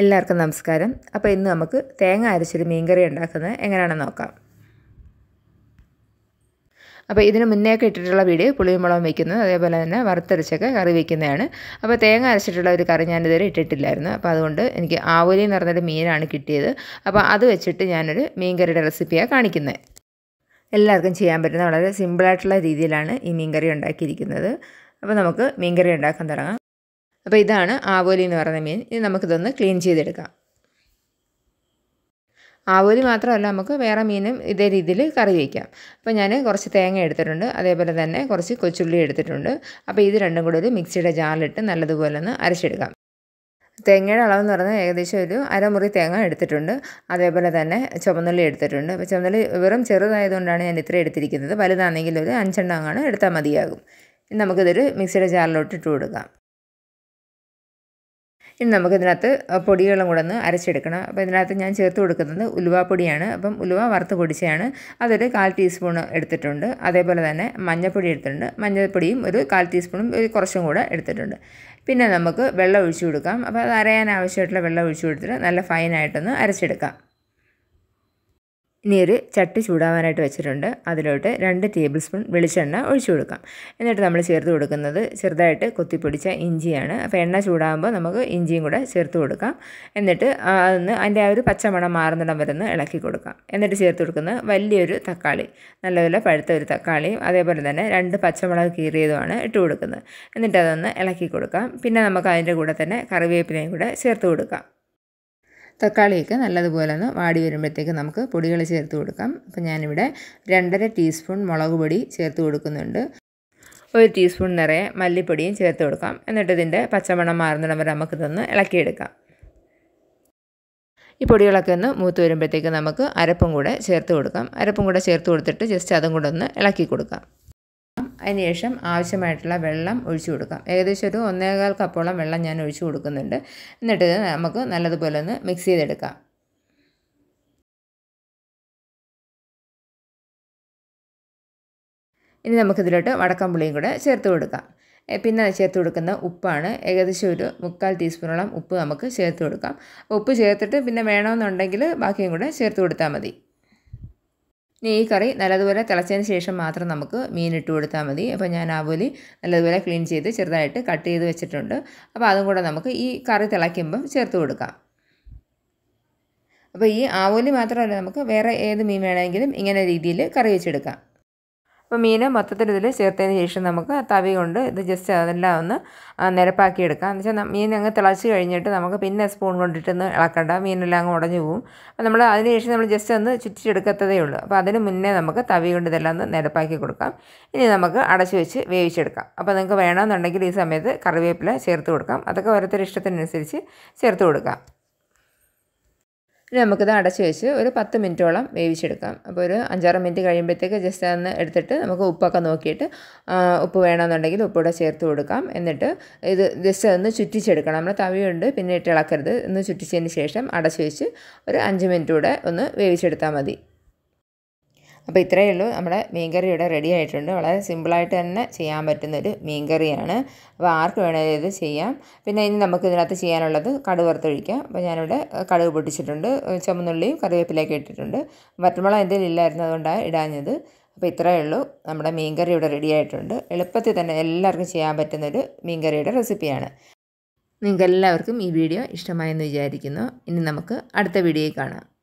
എല്ലാവർക്കും നമസ്കാരം അപ്പോൾ ഇന്ന് നമുക്ക് തേങ്ങ അരച്ചൊരു മീൻകറി ഉണ്ടാക്കുന്നത് എങ്ങനെയാണെന്ന് നോക്കാം അപ്പോൾ ഇതിന് മുന്നേയൊക്കെ ഇട്ടിട്ടുള്ള വീഡിയോ പുളിയും മുളകും വയ്ക്കുന്നത് അതേപോലെ തന്നെ വറുത്തരച്ചൊക്കെ കറി വയ്ക്കുന്നതാണ് അപ്പോൾ തേങ്ങ അരച്ചിട്ടുള്ള ഒരു കറി ഞാനിതുവരെ ഇട്ടിട്ടില്ലായിരുന്നു അപ്പോൾ അതുകൊണ്ട് എനിക്ക് ആവോലി എന്ന് പറഞ്ഞൊരു മീനാണ് കിട്ടിയത് അപ്പോൾ അത് വെച്ചിട്ട് ഞാനൊരു മീൻകറിയുടെ റെസിപ്പിയാണ് കാണിക്കുന്നത് എല്ലാവർക്കും ചെയ്യാൻ പറ്റുന്ന വളരെ സിമ്പിളായിട്ടുള്ള രീതിയിലാണ് ഈ മീൻകറി ഉണ്ടാക്കിയിരിക്കുന്നത് അപ്പോൾ നമുക്ക് മീൻകറി ഉണ്ടാക്കാൻ തുടങ്ങാം അപ്പോൾ ഇതാണ് ആവോലി എന്ന് പറയുന്ന മീൻ ഇത് നമുക്കിതൊന്ന് ക്ലീൻ ചെയ്തെടുക്കാം ആവോലി മാത്രമല്ല നമുക്ക് വേറെ മീനും ഇതേ രീതിയിൽ കറി വയ്ക്കാം അപ്പോൾ ഞാൻ കുറച്ച് തേങ്ങ എടുത്തിട്ടുണ്ട് അതേപോലെ തന്നെ കുറച്ച് കൊച്ചുള്ളി എടുത്തിട്ടുണ്ട് അപ്പോൾ ഇത് രണ്ടും കൂടി ഒരു മിക്സിയുടെ ജാറിലിട്ട് നല്ലതുപോലെ ഒന്ന് അരച്ചെടുക്കാം തേങ്ങയുടെ അളവെന്ന് പറഞ്ഞാൽ ഏകദേശം ഒരു അരമുറി തേങ്ങ എടുത്തിട്ടുണ്ട് അതേപോലെ തന്നെ ചുമന്നുള്ളി എടുത്തിട്ടുണ്ട് അപ്പോൾ ചുമന്നുള്ളി വെറും ചെറുതായതുകൊണ്ടാണ് ഞാൻ ഇത്ര എടുത്തിരിക്കുന്നത് വലുതാണെങ്കിൽ ഒരു അഞ്ചെണ്ണം അഞ്ചെണ്ണമാണ് എടുത്താൽ മതിയാകും നമുക്കിതൊരു മിക്സിയുടെ ജാറിലോട്ട് ഇട്ട് കൊടുക്കാം ഇനി നമുക്ക് ഇതിനകത്ത് പൊടികളും കൂടെ ഒന്ന് അരച്ചെടുക്കണം അപ്പോൾ ഇതിനകത്ത് ഞാൻ ചേർത്ത് കൊടുക്കുന്നത് പൊടിയാണ് അപ്പം ഉലുവ വറുത്ത് പൊടിച്ചതാണ് അതൊരു കാൽ ടീസ്പൂൺ എടുത്തിട്ടുണ്ട് അതേപോലെ തന്നെ മഞ്ഞൾപ്പൊടി എടുത്തിട്ടുണ്ട് മഞ്ഞൾപ്പൊടിയും ഒരു കാൽ ടീസ്പൂണും ഒരു കുറച്ചും കൂടെ എടുത്തിട്ടുണ്ട് പിന്നെ നമുക്ക് വെള്ളം ഒഴിച്ചു കൊടുക്കാം അപ്പോൾ അത് അരയാൻ ആവശ്യമായിട്ടുള്ള വെള്ളം ഒഴിച്ചു കൊടുത്തിട്ട് നല്ല ഫൈനായിട്ടൊന്ന് അരച്ചെടുക്കാം ഇനി ഒരു ചട്ടി ചൂടാവാനായിട്ട് വെച്ചിട്ടുണ്ട് അതിലോട്ട് രണ്ട് ടേബിൾ സ്പൂൺ വെളിച്ചെണ്ണ ഒഴിച്ചു കൊടുക്കാം എന്നിട്ട് നമ്മൾ ചേർത്ത് കൊടുക്കുന്നത് ചെറുതായിട്ട് കൊത്തിപ്പൊടിച്ച ഇഞ്ചിയാണ് അപ്പോൾ എണ്ണ ചൂടാകുമ്പോൾ നമുക്ക് ഇഞ്ചിയും കൂടെ ചേർത്ത് കൊടുക്കാം എന്നിട്ട് അതിന് അതിൻ്റെ ആ ഒരു പച്ചമണം മാറുന്നിടം വരെ ഒന്ന് ഇളക്കി കൊടുക്കാം എന്നിട്ട് ചേർത്ത് കൊടുക്കുന്ന വലിയൊരു തക്കാളി നല്ലപോലെ പഴുത്ത ഒരു തക്കാളിയും അതേപോലെ തന്നെ രണ്ട് പച്ചമുളക് കീറിയതുമാണ് ഇട്ട് കൊടുക്കുന്നത് എന്നിട്ട് അതൊന്ന് ഇളക്കി കൊടുക്കാം പിന്നെ നമുക്ക് അതിൻ്റെ കൂടെ തന്നെ കറിവേപ്പിലയും കൂടെ ചേർത്ത് കൊടുക്കാം തക്കാളിയൊക്കെ നല്ലതുപോലെ ഒന്ന് വാടി വരുമ്പോഴത്തേക്ക് നമുക്ക് പൊടികൾ ചേർത്ത് കൊടുക്കാം അപ്പോൾ ഞാനിവിടെ രണ്ടര ടീസ്പൂൺ മുളക് പൊടി ചേർത്ത് കൊടുക്കുന്നുണ്ട് ഒരു ടീസ്പൂൺ നിറയെ മല്ലിപ്പൊടിയും ചേർത്ത് കൊടുക്കാം എന്നിട്ട് ഇതിൻ്റെ പച്ചമണം മാറുന്നിടം വരെ നമുക്കിതൊന്ന് ഇളക്കിയെടുക്കാം ഈ പൊടികളൊക്കെ ഒന്ന് മൂത്ത് വരുമ്പോഴത്തേക്ക് നമുക്ക് അരപ്പും കൂടെ ചേർത്ത് കൊടുക്കാം അരപ്പും കൂടെ ചേർത്ത് കൊടുത്തിട്ട് ജസ്റ്റ് അതും കൂടെ ഒന്ന് ഇളക്കി കൊടുക്കാം അതിനുശേഷം ആവശ്യമായിട്ടുള്ള വെള്ളം ഒഴിച്ചു കൊടുക്കാം ഏകദേശം ഒരു ഒന്നേകാൽ കപ്പോളം വെള്ളം ഞാൻ ഒഴിച്ചു കൊടുക്കുന്നുണ്ട് എന്നിട്ട് നമുക്ക് നല്ലതുപോലെ ഒന്ന് മിക്സ് ചെയ്തെടുക്കാം ഇനി നമുക്കിതിലോട്ട് പുളിയും കൂടെ ചേർത്ത് കൊടുക്കാം പിന്നെ ചേർത്ത് കൊടുക്കുന്ന ഉപ്പാണ് ഏകദേശം ഒരു മുക്കാൽ ടീസ്പൂണോളം ഉപ്പ് നമുക്ക് ചേർത്ത് കൊടുക്കാം ഉപ്പ് ചേർത്തിട്ട് പിന്നെ വേണമെന്നുണ്ടെങ്കിൽ ബാക്കിയും കൂടെ ചേർത്ത് കൊടുത്താൽ മതി ഇനി ഈ കറി നല്ലതുപോലെ തിളച്ചതിന് ശേഷം മാത്രം നമുക്ക് മീൻ ഇട്ട് കൊടുത്താൽ മതി അപ്പോൾ ഞാൻ ആവോലി നല്ലതുപോലെ ക്ലീൻ ചെയ്ത് ചെറുതായിട്ട് കട്ട് ചെയ്ത് വെച്ചിട്ടുണ്ട് അപ്പോൾ അതും കൂടെ നമുക്ക് ഈ കറി തിളയ്ക്കുമ്പം ചേർത്ത് കൊടുക്കാം അപ്പോൾ ഈ ആവോലി മാത്രമല്ല നമുക്ക് വേറെ ഏത് മീൻ വേണമെങ്കിലും ഇങ്ങനെ രീതിയിൽ കറി വെച്ചെടുക്കാം അപ്പോൾ മീൻ മൊത്തത്തിൽ ഇതിൽ ചേർത്തതിന് ശേഷം നമുക്ക് തവി കൊണ്ട് ഇത് ജസ്റ്റ് അതെല്ലാം ഒന്ന് നിരപ്പാക്കി എടുക്കാം എന്ന് വെച്ചാൽ മീൻ അങ്ങ് തിളച്ച് കഴിഞ്ഞിട്ട് നമുക്ക് പിന്നെ സ്പൂൺ കൊണ്ടിട്ടൊന്ന് ഇളക്കണ്ട മീനെല്ലാം അങ്ങ് ഉടഞ്ഞു പോകും അപ്പോൾ നമ്മൾ അതിന് ശേഷം നമ്മൾ ജസ്റ്റ് ഒന്ന് ചുറ്റിച്ചെടുക്കത്തതേ ഉള്ളൂ അപ്പോൾ അതിന് മുന്നേ നമുക്ക് തവി കൊണ്ട് ഇതെല്ലാം ഒന്ന് നിരപ്പാക്കി കൊടുക്കാം ഇനി നമുക്ക് അടച്ചു വെച്ച് വേവിച്ചെടുക്കാം അപ്പോൾ നിങ്ങൾക്ക് വേണമെന്നുണ്ടെങ്കിൽ ഈ സമയത്ത് കറിവേപ്പില ചേർത്ത് കൊടുക്കാം അതൊക്കെ ഓരോരുത്തരുടെ ഇഷ്ടത്തിനനുസരിച്ച് ചേർത്ത് കൊടുക്കാം ഇനി നമുക്കിത് അടച്ച് വെച്ച് ഒരു പത്ത് മിനിറ്റോളം വേവിച്ചെടുക്കാം അപ്പോൾ ഒരു അഞ്ചാറ് മിനിറ്റ് കഴിയുമ്പോഴത്തേക്ക് ജസ്റ്റ് അതൊന്ന് എടുത്തിട്ട് നമുക്ക് ഉപ്പൊക്കെ നോക്കിയിട്ട് ഉപ്പ് വേണമെന്നുണ്ടെങ്കിൽ ഉപ്പൂടെ ചേർത്ത് കൊടുക്കാം എന്നിട്ട് ഇത് ജസ്റ്റ് ഒന്ന് ചുറ്റിച്ചെടുക്കണം നമ്മൾ തവിയുണ്ട് പിന്നെ ഇട്ടിളക്കരുത് ഇളക്കരുത് ഒന്ന് ചുറ്റിച്ചതിന് ശേഷം അടച്ച് വെച്ച് ഒരു അഞ്ച് മിനിറ്റ് കൂടെ ഒന്ന് വേവിച്ചെടുത്താൽ മതി അപ്പോൾ ഇത്രയേ ഉള്ളൂ നമ്മുടെ മീൻകറി ഇവിടെ റെഡി ആയിട്ടുണ്ട് വളരെ സിമ്പിളായിട്ട് തന്നെ ചെയ്യാൻ പറ്റുന്നൊരു മീൻകറിയാണ് അപ്പോൾ ആർക്ക് വേണമെങ്കിലും ഇത് ചെയ്യാം പിന്നെ ഇനി നമുക്ക് ഇതിനകത്ത് ചെയ്യാനുള്ളത് കടുക് വറുത്തൊഴിക്കാം അപ്പോൾ ഞാനിവിടെ കടുക് പൊട്ടിച്ചിട്ടുണ്ട് ചുമന്നുള്ളിയും കറിവേപ്പിലേക്ക് ഇട്ടിട്ടുണ്ട് വറ്റമുള എന്തെങ്കിലും ഇല്ലായിരുന്നു അതുകൊണ്ടാണ് ഇടാഞ്ഞത് അപ്പോൾ ഇത്രയേ ഉള്ളൂ നമ്മുടെ മീൻകറി ഇവിടെ റെഡി ആയിട്ടുണ്ട് എളുപ്പത്തിൽ തന്നെ എല്ലാവർക്കും ചെയ്യാൻ പറ്റുന്നൊരു മീൻകറിയുടെ റെസിപ്പിയാണ് നിങ്ങൾക്ക് എല്ലാവർക്കും ഈ വീഡിയോ ഇഷ്ടമായെന്ന് വിചാരിക്കുന്നു ഇനി നമുക്ക് അടുത്ത വീഡിയോയിൽ കാണാം